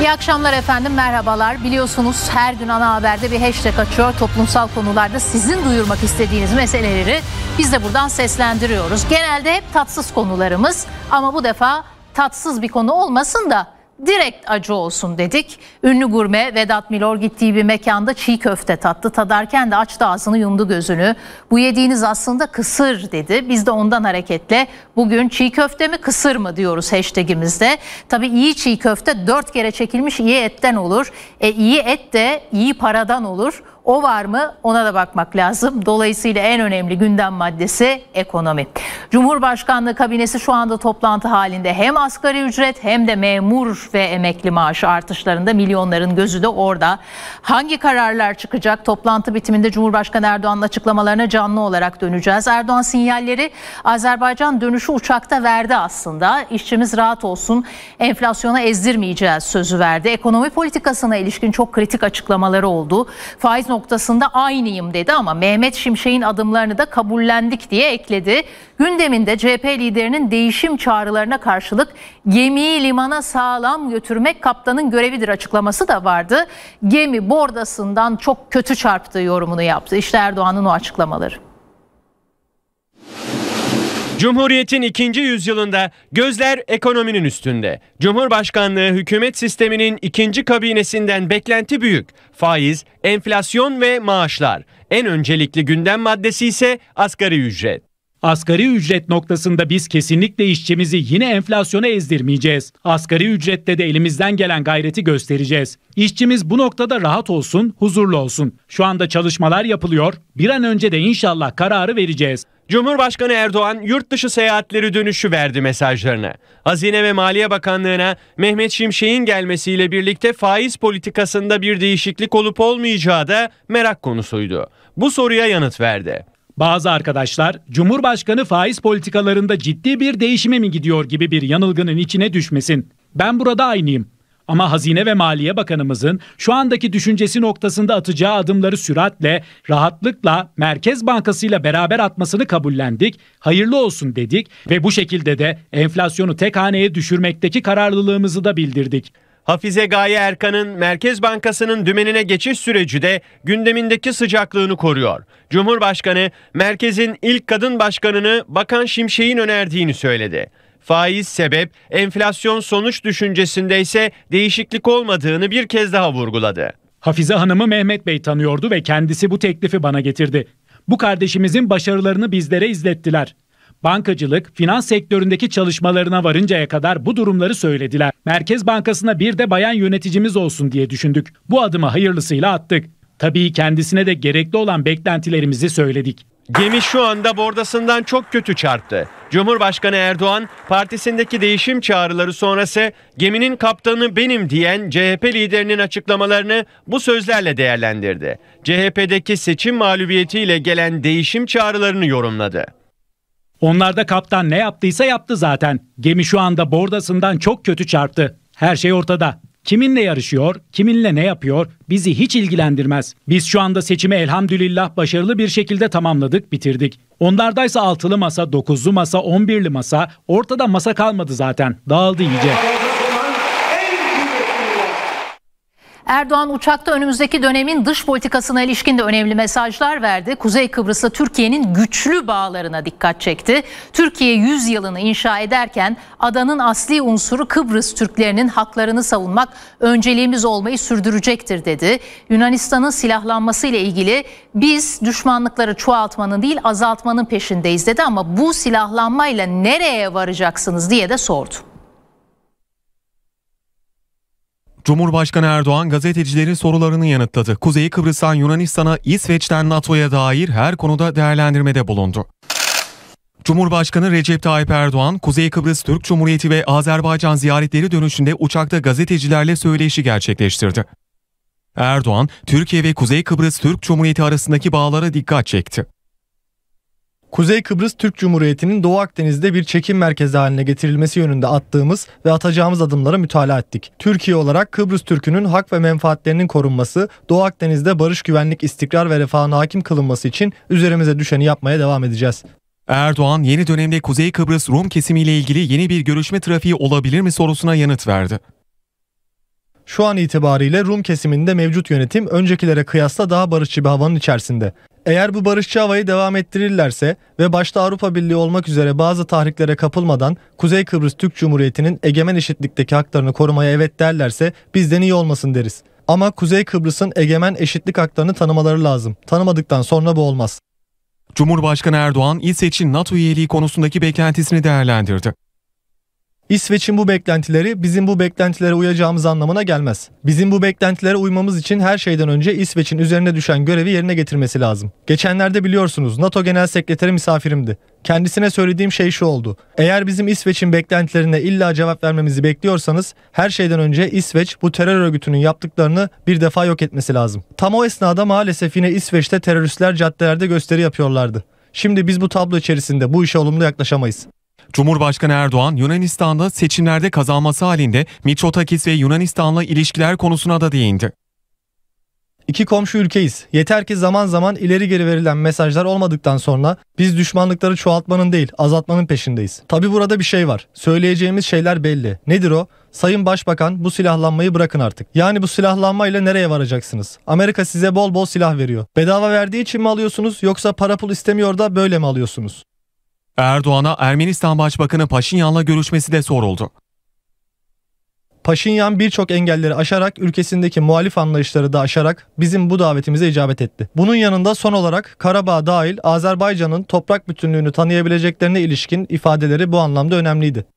İyi akşamlar efendim, merhabalar. Biliyorsunuz her gün ana haberde bir hashtag açıyor. Toplumsal konularda sizin duyurmak istediğiniz meseleleri biz de buradan seslendiriyoruz. Genelde hep tatsız konularımız ama bu defa tatsız bir konu olmasın da direkt acı olsun dedik. Ünlü gurme Vedat Milor gittiği bir mekanda çiğ köfte tattı. Tadarken de açtı ağzını yumdu gözünü. Bu yediğiniz aslında kısır dedi. Biz de ondan hareketle bugün çiğ köfte mi kısır mı diyoruz hashtagimizde. Tabii iyi çiğ köfte dört kere çekilmiş iyi etten olur. E, iyi et de iyi paradan olur. O var mı? Ona da bakmak lazım. Dolayısıyla en önemli gündem maddesi ekonomi. Cumhurbaşkanlığı kabinesi şu anda toplantı halinde hem asgari ücret hem de memur ve emekli maaşı artışlarında milyonların gözü de orada. Hangi kararlar çıkacak? Toplantı bitiminde Cumhurbaşkanı Erdoğan'ın açıklamalarına canlı olarak döneceğiz. Erdoğan sinyalleri Azerbaycan dönüşü uçakta verdi aslında. İşçimiz rahat olsun enflasyona ezdirmeyeceğiz sözü verdi. Ekonomi politikasına ilişkin çok kritik açıklamaları oldu. Faiz noktasında aynıyım dedi ama Mehmet Şimşek'in adımlarını da kabullendik diye ekledi. Gündeminde CHP liderinin değişim çağrılarına karşılık gemiyi limana sağlam götürmek kaptanın görevidir açıklaması da vardı. Gemi bordasından çok kötü çarptı yorumunu yaptı. İşte Erdoğan'ın o açıklamaları. Cumhuriyetin ikinci yüzyılında gözler ekonominin üstünde. Cumhurbaşkanlığı hükümet sisteminin ikinci kabinesinden beklenti büyük. Faiz, enflasyon ve maaşlar. En öncelikli gündem maddesi ise asgari ücret. Asgari ücret noktasında biz kesinlikle işçimizi yine enflasyona ezdirmeyeceğiz. Asgari ücrette de elimizden gelen gayreti göstereceğiz. İşçimiz bu noktada rahat olsun, huzurlu olsun. Şu anda çalışmalar yapılıyor. Bir an önce de inşallah kararı vereceğiz. Cumhurbaşkanı Erdoğan yurt dışı seyahatleri dönüşü verdi mesajlarını. Hazine ve Maliye Bakanlığı'na Mehmet Şimşek'in gelmesiyle birlikte faiz politikasında bir değişiklik olup olmayacağı da merak konusuydu. Bu soruya yanıt verdi. Bazı arkadaşlar Cumhurbaşkanı faiz politikalarında ciddi bir değişime mi gidiyor gibi bir yanılgının içine düşmesin. Ben burada aynıyım. Ama Hazine ve Maliye Bakanımızın şu andaki düşüncesi noktasında atacağı adımları süratle, rahatlıkla Merkez Bankası ile beraber atmasını kabullendik, hayırlı olsun dedik ve bu şekilde de enflasyonu tek haneye düşürmekteki kararlılığımızı da bildirdik. Hafize Gaye Erkan'ın Merkez Bankası'nın dümenine geçiş süreci de gündemindeki sıcaklığını koruyor. Cumhurbaşkanı merkezin ilk kadın başkanını Bakan Şimşek'in önerdiğini söyledi. Faiz sebep, enflasyon sonuç düşüncesinde ise değişiklik olmadığını bir kez daha vurguladı. Hafize Hanım'ı Mehmet Bey tanıyordu ve kendisi bu teklifi bana getirdi. Bu kardeşimizin başarılarını bizlere izlettiler bankacılık, finans sektöründeki çalışmalarına varıncaya kadar bu durumları söylediler. Merkez Bankası'na bir de bayan yöneticimiz olsun diye düşündük. Bu adımı hayırlısıyla attık. Tabii kendisine de gerekli olan beklentilerimizi söyledik. Gemi şu anda bordasından çok kötü çarptı. Cumhurbaşkanı Erdoğan partisindeki değişim çağrıları sonrası geminin kaptanı benim diyen CHP liderinin açıklamalarını bu sözlerle değerlendirdi. CHP'deki seçim mağlubiyetiyle gelen değişim çağrılarını yorumladı. Onlar da kaptan ne yaptıysa yaptı zaten. Gemi şu anda bordasından çok kötü çarptı. Her şey ortada. Kiminle yarışıyor, kiminle ne yapıyor bizi hiç ilgilendirmez. Biz şu anda seçimi elhamdülillah başarılı bir şekilde tamamladık, bitirdik. Onlardaysa altılı masa, dokuzlu masa, on birli masa, ortada masa kalmadı zaten. Dağıldı iyice. Erdoğan uçakta önümüzdeki dönemin dış politikasına ilişkin de önemli mesajlar verdi. Kuzey Kıbrıs'la Türkiye'nin güçlü bağlarına dikkat çekti. Türkiye 100 yılını inşa ederken adanın asli unsuru Kıbrıs Türklerinin haklarını savunmak önceliğimiz olmayı sürdürecektir dedi. Yunanistan'ın silahlanması ile ilgili biz düşmanlıkları çoğaltmanın değil azaltmanın peşindeyiz dedi ama bu silahlanmayla nereye varacaksınız diye de sordu. Cumhurbaşkanı Erdoğan gazetecilerin sorularını yanıtladı. Kuzey Kıbrıs'tan Yunanistan'a, İsveç'ten NATO'ya dair her konuda değerlendirmede bulundu. Cumhurbaşkanı Recep Tayyip Erdoğan, Kuzey Kıbrıs Türk Cumhuriyeti ve Azerbaycan ziyaretleri dönüşünde uçakta gazetecilerle söyleşi gerçekleştirdi. Erdoğan, Türkiye ve Kuzey Kıbrıs Türk Cumhuriyeti arasındaki bağlara dikkat çekti. Kuzey Kıbrıs Türk Cumhuriyeti'nin Doğu Akdeniz'de bir çekim merkezi haline getirilmesi yönünde attığımız ve atacağımız adımlara mütalaa ettik. Türkiye olarak Kıbrıs Türk'ünün hak ve menfaatlerinin korunması, Doğu Akdeniz'de barış, güvenlik, istikrar ve refahın hakim kılınması için üzerimize düşeni yapmaya devam edeceğiz. Erdoğan yeni dönemde Kuzey Kıbrıs Rum kesimiyle ilgili yeni bir görüşme trafiği olabilir mi sorusuna yanıt verdi. Şu an itibariyle Rum kesiminde mevcut yönetim öncekilere kıyasla daha barışçı bir havanın içerisinde. Eğer bu barışçı havayı devam ettirirlerse ve başta Avrupa Birliği olmak üzere bazı tahriklere kapılmadan Kuzey Kıbrıs Türk Cumhuriyeti'nin egemen eşitlikteki haklarını korumaya evet derlerse bizden iyi olmasın deriz. Ama Kuzey Kıbrıs'ın egemen eşitlik haklarını tanımaları lazım. Tanımadıktan sonra bu olmaz. Cumhurbaşkanı Erdoğan İsveç'in NATO üyeliği konusundaki beklentisini değerlendirdi. İsveç'in bu beklentileri bizim bu beklentilere uyacağımız anlamına gelmez. Bizim bu beklentilere uymamız için her şeyden önce İsveç'in üzerine düşen görevi yerine getirmesi lazım. Geçenlerde biliyorsunuz NATO Genel Sekreteri misafirimdi. Kendisine söylediğim şey şu oldu. Eğer bizim İsveç'in beklentilerine illa cevap vermemizi bekliyorsanız her şeyden önce İsveç bu terör örgütünün yaptıklarını bir defa yok etmesi lazım. Tam o esnada maalesef yine İsveç'te teröristler caddelerde gösteri yapıyorlardı. Şimdi biz bu tablo içerisinde bu işe olumlu yaklaşamayız. Cumhurbaşkanı Erdoğan Yunanistan'da seçimlerde kazanması halinde Mitsotakis ve Yunanistan'la ilişkiler konusuna da değindi. İki komşu ülkeyiz. Yeter ki zaman zaman ileri geri verilen mesajlar olmadıktan sonra biz düşmanlıkları çoğaltmanın değil azaltmanın peşindeyiz. Tabi burada bir şey var. Söyleyeceğimiz şeyler belli. Nedir o? Sayın Başbakan bu silahlanmayı bırakın artık. Yani bu silahlanmayla nereye varacaksınız? Amerika size bol bol silah veriyor. Bedava verdiği için mi alıyorsunuz yoksa para pul istemiyor da böyle mi alıyorsunuz? Erdoğan'a Ermenistan Başbakanı Paşinyan'la görüşmesi de soruldu. Paşinyan birçok engelleri aşarak ülkesindeki muhalif anlayışları da aşarak bizim bu davetimize icabet etti. Bunun yanında son olarak Karabağ dahil Azerbaycan'ın toprak bütünlüğünü tanıyabileceklerine ilişkin ifadeleri bu anlamda önemliydi.